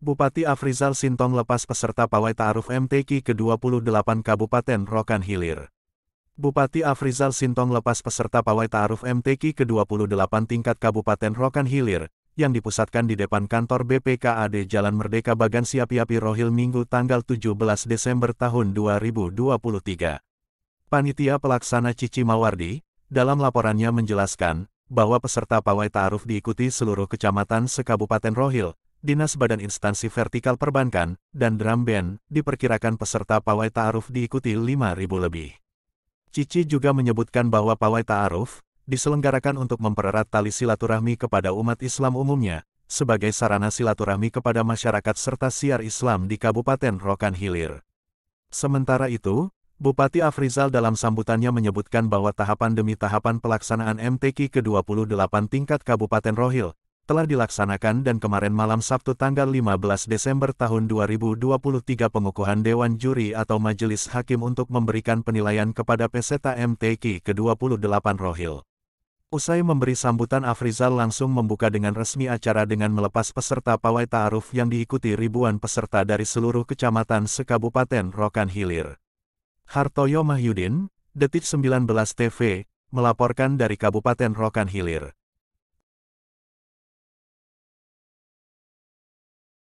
Bupati Afrizal Sintong lepas peserta pawai Ta'aruf MTQ ke-28 Kabupaten Rokan Hilir. Bupati Afrizal Sintong lepas peserta pawai Ta'aruf MTQ ke-28 tingkat Kabupaten Rokan Hilir, yang dipusatkan di depan kantor BPKAD Jalan Merdeka Bagan Siapiapi Rohil Minggu tanggal 17 Desember tahun 2023. Panitia pelaksana Cici Mawardi, dalam laporannya menjelaskan, bahwa peserta pawai Ta'aruf diikuti seluruh kecamatan sekabupaten Rohil, Dinas Badan Instansi Vertikal Perbankan, dan Drum Band, diperkirakan peserta pawai ta'aruf diikuti 5.000 lebih. Cici juga menyebutkan bahwa pawai ta'aruf diselenggarakan untuk mempererat tali silaturahmi kepada umat Islam umumnya, sebagai sarana silaturahmi kepada masyarakat serta siar Islam di Kabupaten Rokan Hilir. Sementara itu, Bupati Afrizal dalam sambutannya menyebutkan bahwa tahapan demi tahapan pelaksanaan MTQ ke-28 tingkat Kabupaten Rohil telah dilaksanakan dan kemarin malam Sabtu tanggal 15 Desember tahun 2023 pengukuhan Dewan Juri atau Majelis Hakim untuk memberikan penilaian kepada peserta MTQ ke-28 Rohil. Usai memberi sambutan Afrizal langsung membuka dengan resmi acara dengan melepas peserta pawai ta'aruf yang diikuti ribuan peserta dari seluruh kecamatan sekabupaten Rokan Hilir. Hartoyo Mahyudin, Detik 19 TV, melaporkan dari Kabupaten Rokan Hilir.